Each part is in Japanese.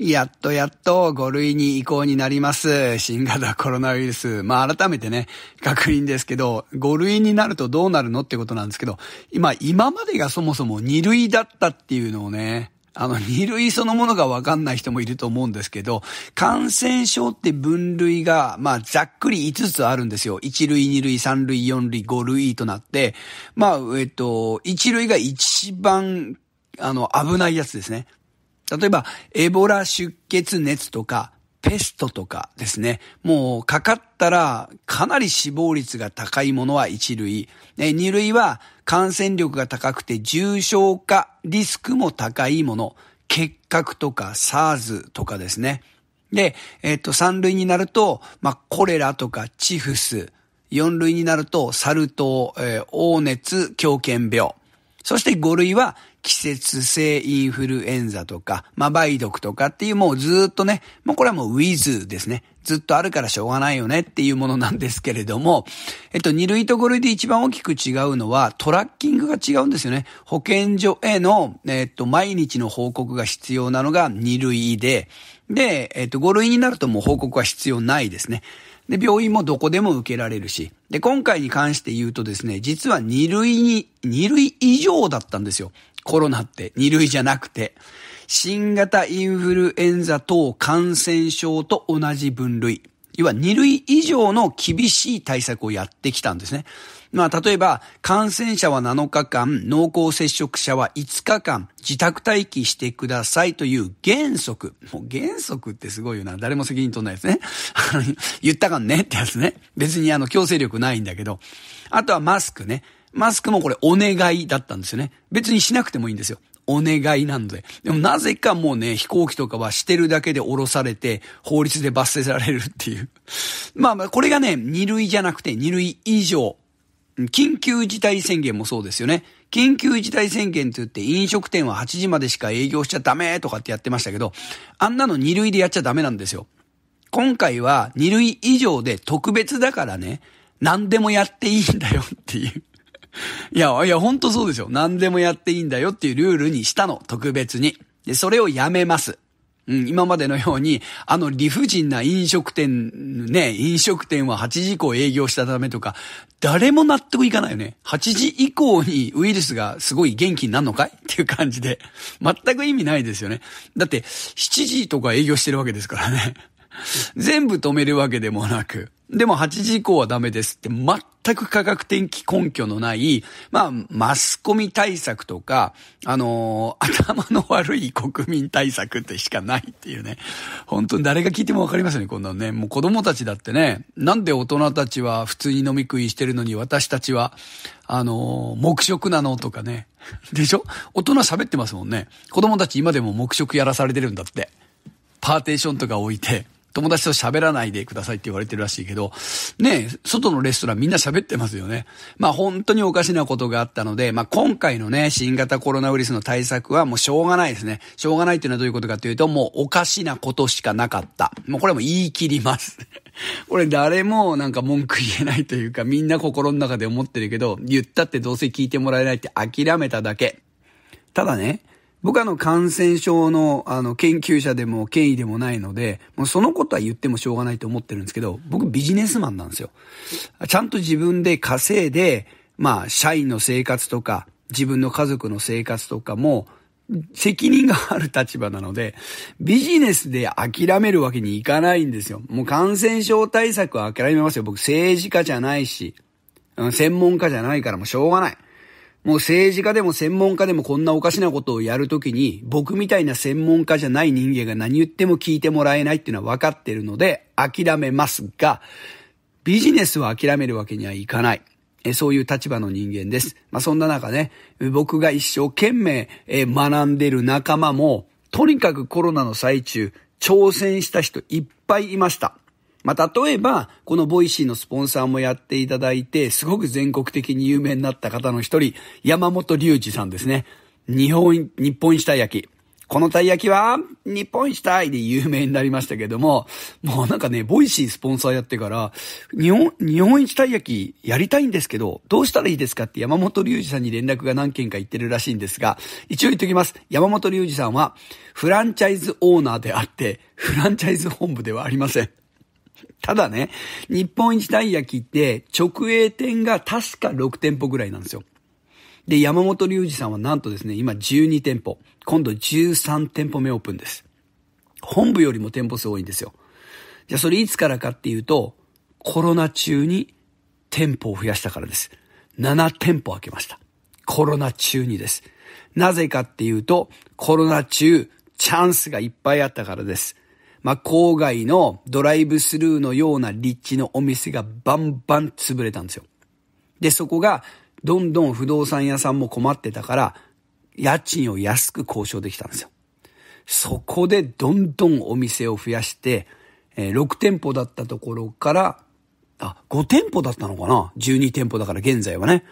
やっとやっと5類に移行になります。新型コロナウイルス。まあ改めてね、確認ですけど、5類になるとどうなるのってことなんですけど、今、今までがそもそも2類だったっていうのをね、あの、二類そのものがわかんない人もいると思うんですけど、感染症って分類が、まあ、ざっくり5つあるんですよ。1類、2類、3類、4類、5類となって、まあ、えっと、1類が一番、あの、危ないやつですね。例えば、エボラ出血熱とか、ペストとかですね。もう、かかったら、かなり死亡率が高いものは1類。2類は、感染力が高くて重症化リスクも高いもの。結核とか SARS とかですね。で、えっと、3類になると、まあ、コレラとかチフス。4類になると、サル痘、えー、黄熱、狂犬病。そして5類は季節性インフルエンザとか、まあ、梅毒とかっていうもうずっとね、もうこれはもうウィズですね。ずっとあるからしょうがないよねっていうものなんですけれども、えっと、2類と5類で一番大きく違うのはトラッキングが違うんですよね。保健所への、えっと、毎日の報告が必要なのが2類で、で、えっと、5類になるともう報告は必要ないですね。で、病院もどこでも受けられるし。で、今回に関して言うとですね、実は2類に、2類以上だったんですよ。コロナって。2類じゃなくて。新型インフルエンザ等感染症と同じ分類。要は2類以上の厳しい対策をやってきたんですね。まあ、例えば、感染者は7日間、濃厚接触者は5日間、自宅待機してくださいという原則。もう原則ってすごいよな。誰も責任取んないですね。言ったかんねってやつね。別にあの、強制力ないんだけど。あとはマスクね。マスクもこれお願いだったんですよね。別にしなくてもいいんですよ。お願いなんで。でもなぜかもうね、飛行機とかはしてるだけで降ろされて、法律で罰せられるっていう。まあまあ、これがね、2類じゃなくて2類以上緊急事態宣言もそうですよね。緊急事態宣言って言って飲食店は8時までしか営業しちゃダメとかってやってましたけど、あんなの2類でやっちゃダメなんですよ。今回は2類以上で特別だからね、何でもやっていいんだよっていう。いや、いや、ほんとそうですよ。何でもやっていいんだよっていうルールにしたの、特別に。で、それをやめます。うん、今までのように、あの理不尽な飲食店、ね、飲食店は8時以降営業したためとか、誰も納得いかないよね。8時以降にウイルスがすごい元気になるのかい っていう感じで。全く意味ないですよね。だって、7時とか営業してるわけですからね。全部止めるわけでもなく。でも8時以降はダメですって、全全く科学的根拠のない、まあ、マスコミ対策とか、あのー、頭の悪い国民対策ってしかないっていうね。本当に誰が聞いてもわかりますよね、こんなのね。もう子供たちだってね、なんで大人たちは普通に飲み食いしてるのに私たちは、あのー、黙食なのとかね。でしょ大人喋ってますもんね。子供たち今でも黙食やらされてるんだって。パーテーションとか置いて、友達と喋らないでくださいって言われてるらしいけど、ね外のレストランみんな喋ってますよね。まあ本当におかしなことがあったので、まあ今回のね、新型コロナウイルスの対策はもうしょうがないですね。しょうがないっていうのはどういうことかというと、もうおかしなことしかなかった。もうこれも言い切ります。これ誰もなんか文句言えないというか、みんな心の中で思ってるけど、言ったってどうせ聞いてもらえないって諦めただけ。ただね、僕はあの感染症のあの研究者でも権威でもないので、もうそのことは言ってもしょうがないと思ってるんですけど、僕ビジネスマンなんですよ。ちゃんと自分で稼いで、まあ社員の生活とか、自分の家族の生活とかも、責任がある立場なので、ビジネスで諦めるわけにいかないんですよ。もう感染症対策は諦めますよ。僕政治家じゃないし、専門家じゃないからもうしょうがない。もう政治家でも専門家でもこんなおかしなことをやるときに、僕みたいな専門家じゃない人間が何言っても聞いてもらえないっていうのは分かってるので、諦めますが、ビジネスは諦めるわけにはいかない。えそういう立場の人間です。まあ、そんな中ね、僕が一生懸命え学んでる仲間も、とにかくコロナの最中、挑戦した人いっぱいいました。まあ、例えば、このボイシーのスポンサーもやっていただいて、すごく全国的に有名になった方の一人、山本隆二さんですね。日本、日本一たい焼き。このたい焼きは、日本一たいで有名になりましたけども、もうなんかね、ボイシースポンサーやってから、日本、日本一たい焼きやりたいんですけど、どうしたらいいですかって山本隆二さんに連絡が何件か行ってるらしいんですが、一応言っときます。山本隆二さんは、フランチャイズオーナーであって、フランチャイズ本部ではありません。ただね、日本一たい焼きって直営店が確か6店舗ぐらいなんですよ。で、山本隆二さんはなんとですね、今12店舗、今度13店舗目オープンです。本部よりも店舗数多いんですよ。じゃあそれいつからかっていうと、コロナ中に店舗を増やしたからです。7店舗開けました。コロナ中にです。なぜかっていうと、コロナ中、チャンスがいっぱいあったからです。まあ、郊外のドライブスルーのような立地のお店がバンバン潰れたんですよ。で、そこがどんどん不動産屋さんも困ってたから、家賃を安く交渉できたんですよ。そこでどんどんお店を増やして、え6店舗だったところから、あ、5店舗だったのかな ?12 店舗だから現在はね。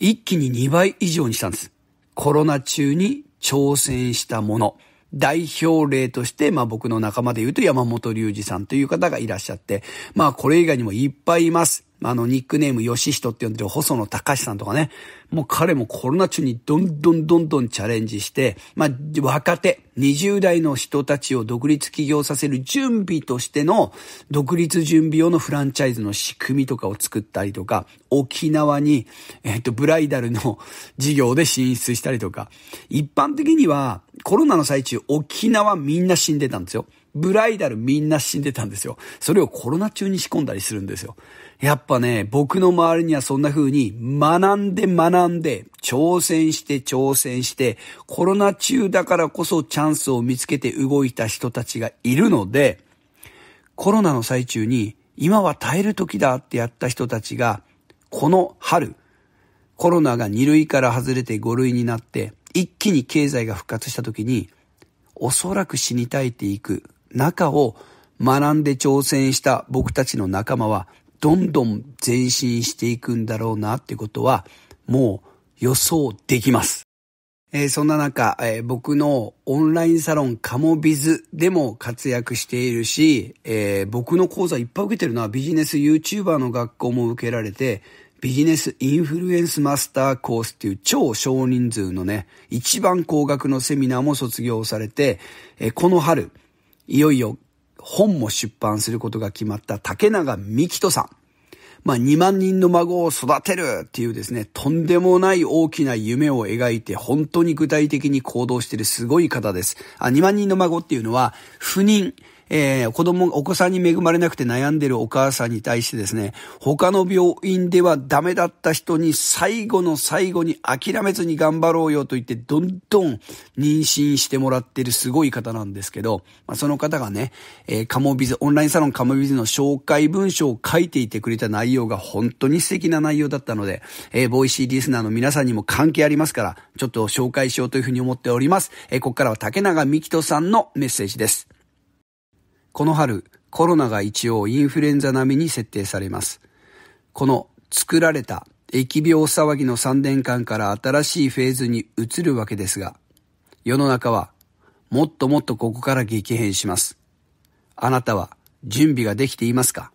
一気に2倍以上にしたんです。コロナ中に挑戦したもの。代表例として、まあ僕の仲間で言うと山本隆二さんという方がいらっしゃって、まあこれ以外にもいっぱいいます。あの、ニックネーム、ヒ人って呼んでる細野隆さんとかね、もう彼もコロナ中にどんどんどんどんチャレンジして、まあ、若手、20代の人たちを独立起業させる準備としての、独立準備用のフランチャイズの仕組みとかを作ったりとか、沖縄に、えっ、と、ブライダルの事業で進出したりとか、一般的には、コロナの最中、沖縄みんな死んでたんですよ。ブライダルみんな死んでたんですよ。それをコロナ中に仕込んだりするんですよ。やっぱね、僕の周りにはそんな風に学んで学んで、挑戦して挑戦して、コロナ中だからこそチャンスを見つけて動いた人たちがいるので、コロナの最中に今は耐える時だってやった人たちが、この春、コロナが2類から外れて5類になって、一気に経済が復活した時に、おそらく死に絶えていく中を学んで挑戦した僕たちの仲間はどんどん前進していくんだろうなってことは、もう予想できます。えー、そんな中、えー、僕のオンラインサロンカモビズでも活躍しているし、えー、僕の講座いっぱい受けてるのはビジネス YouTuber の学校も受けられて、ビジネスインフルエンスマスターコースっていう超少人数のね、一番高額のセミナーも卒業されて、えこの春、いよいよ本も出版することが決まった竹永美人さん。まあ、2万人の孫を育てるっていうですね、とんでもない大きな夢を描いて、本当に具体的に行動してるすごい方です。あ、2万人の孫っていうのは、不妊、えー、子供、お子さんに恵まれなくて悩んでるお母さんに対してですね、他の病院ではダメだった人に最後の最後に諦めずに頑張ろうよと言って、どんどん妊娠してもらってるすごい方なんですけど、まあ、その方がね、えー、カモビズ、オンラインサロンカモビズの紹介文章を書いていてくれた内容が本当に素敵な内容だったので、えー、ボイシーリスナーの皆さんにも関係ありますから、ちょっと紹介しようというふうに思っております。えー、ここからは竹永美希人さんのメッセージです。この春、コロナが一応インフルエンザ並みに設定されます。この作られた疫病騒ぎの3年間から新しいフェーズに移るわけですが、世の中はもっともっとここから激変します。あなたは準備ができていますか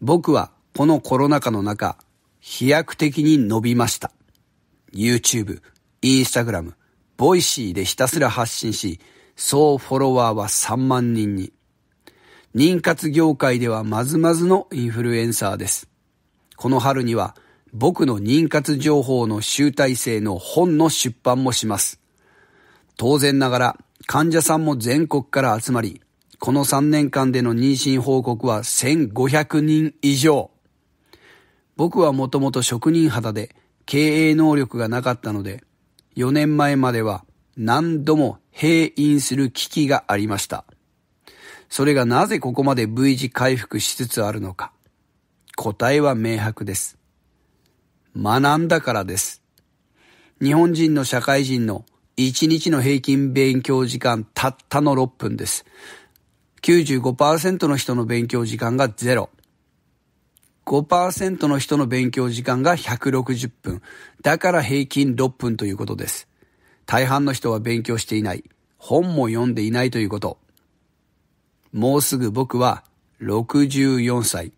僕はこのコロナ禍の中、飛躍的に伸びました。YouTube、Instagram、Voicy でひたすら発信し、総フォロワーは3万人に。妊活業界ではまずまずのインフルエンサーです。この春には僕の妊活情報の集大成の本の出版もします。当然ながら患者さんも全国から集まり、この3年間での妊娠報告は1500人以上。僕はもともと職人肌で経営能力がなかったので、4年前までは何度も閉院する危機がありました。それがなぜここまで V 字回復しつつあるのか。答えは明白です。学んだからです。日本人の社会人の1日の平均勉強時間たったの6分です。95%の人の勉強時間が0。5%の人の勉強時間が160分。だから平均6分ということです。大半の人は勉強していない。本も読んでいないということ。もうすぐ僕は64歳。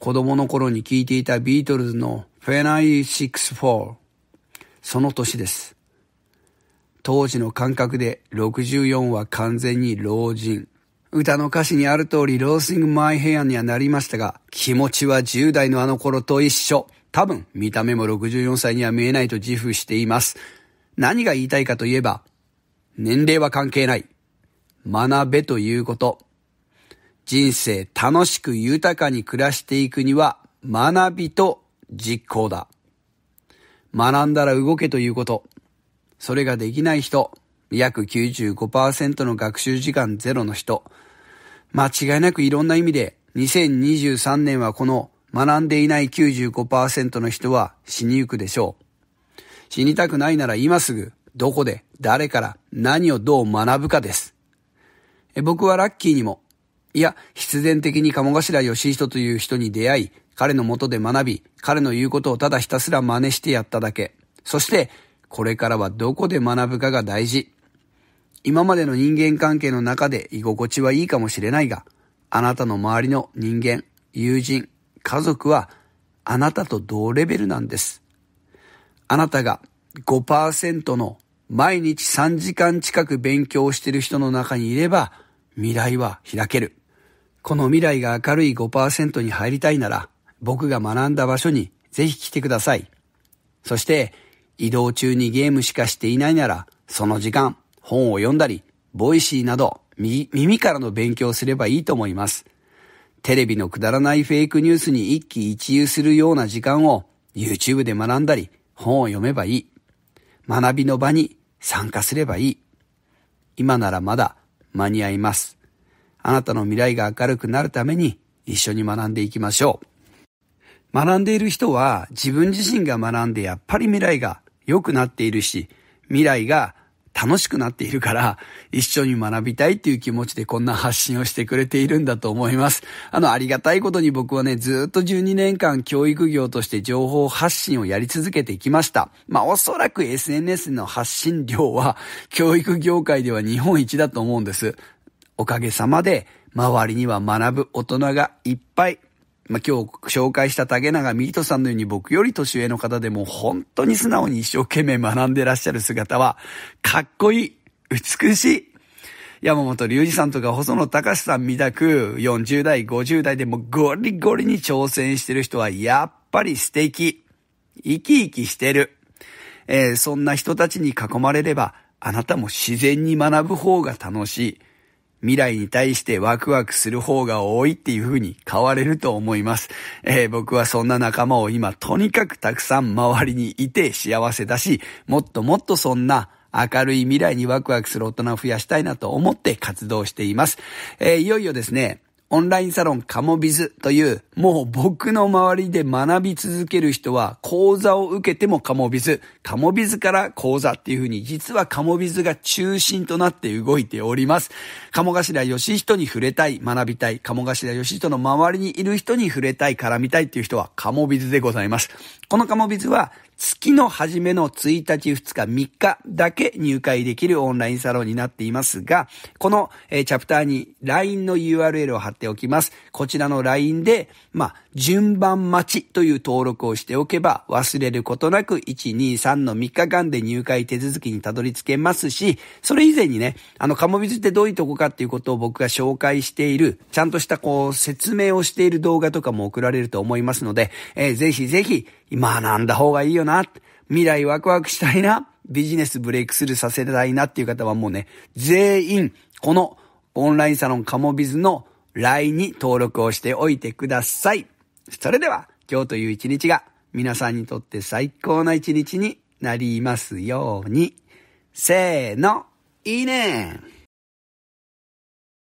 子供の頃に聴いていたビートルズのフェナイ64。その年です。当時の感覚で64は完全に老人。歌の歌詞にある通りローシングマイヘアにはなりましたが、気持ちは10代のあの頃と一緒。多分、見た目も64歳には見えないと自負しています。何が言いたいかといえば、年齢は関係ない。学べということ。人生楽しく豊かに暮らしていくには、学びと実行だ。学んだら動けということ。それができない人、約95%の学習時間ゼロの人、間違いなくいろんな意味で、2023年はこの学んでいない95%の人は死にゆくでしょう。死にたくないなら今すぐ、どこで、誰から、何をどう学ぶかです。僕はラッキーにも、いや、必然的に鴨頭義人という人に出会い、彼のもとで学び、彼の言うことをただひたすら真似してやっただけ。そして、これからはどこで学ぶかが大事。今までの人間関係の中で居心地はいいかもしれないが、あなたの周りの人間、友人、家族はあなたと同レベルなんです。あなたが5%の毎日3時間近く勉強している人の中にいれば未来は開ける。この未来が明るい5%に入りたいなら僕が学んだ場所にぜひ来てください。そして移動中にゲームしかしていないならその時間本を読んだりボイシーなど耳からの勉強すればいいと思います。テレビのくだらないフェイクニュースに一喜一憂するような時間を YouTube で学んだり本を読めばいい。学びの場に参加すればいい。今ならまだ間に合います。あなたの未来が明るくなるために一緒に学んでいきましょう。学んでいる人は自分自身が学んでやっぱり未来が良くなっているし、未来が楽しくなっているから、一緒に学びたいっていう気持ちでこんな発信をしてくれているんだと思います。あの、ありがたいことに僕はね、ずっと12年間教育業として情報発信をやり続けてきました。まあ、おそらく SNS の発信量は、教育業界では日本一だと思うんです。おかげさまで、周りには学ぶ大人がいっぱい、まあ、今日紹介した竹永ミートさんのように僕より年上の方でも本当に素直に一生懸命学んでらっしゃる姿は、かっこいい、美しい。山本隆二さんとか細野隆さんみたく、40代、50代でもゴリゴリに挑戦してる人は、やっぱり素敵。生き生きしてる。えー、そんな人たちに囲まれれば、あなたも自然に学ぶ方が楽しい。未来に対してワクワクする方が多いっていう風に変われると思います。えー、僕はそんな仲間を今とにかくたくさん周りにいて幸せだし、もっともっとそんな明るい未来にワクワクする大人を増やしたいなと思って活動しています。えー、いよいよですね、オンラインサロンカモビズという、もう僕の周りで学び続ける人は講座を受けてもカモビズ、カモビズから講座っていうふうに、実はカモビズが中心となって動いております。鴨頭義人に触れたい、学びたい、鴨頭義人の周りにいる人に触れたい、絡みたいっていう人はカモビズでございます。このカモビズは月の初めの1日、2日、3日だけ入会できるオンラインサロンになっていますが、この、チャプターに LINE の URL を貼っておきます。こちらの LINE で、まあ、順番待ちという登録をしておけば忘れることなく123の3日間で入会手続きにたどり着けますし、それ以前にね、あの、カモビズってどういうとこかっていうことを僕が紹介している、ちゃんとしたこう説明をしている動画とかも送られると思いますので、えー、ぜひぜひ学んだ方がいいよな、未来ワクワクしたいな、ビジネスブレイクスルーさせたいなっていう方はもうね、全員このオンラインサロンカモビズの LINE に登録をしておいてください。それでは、今日という一日が皆さんにとって最高な一日になりますように。せーの、いいね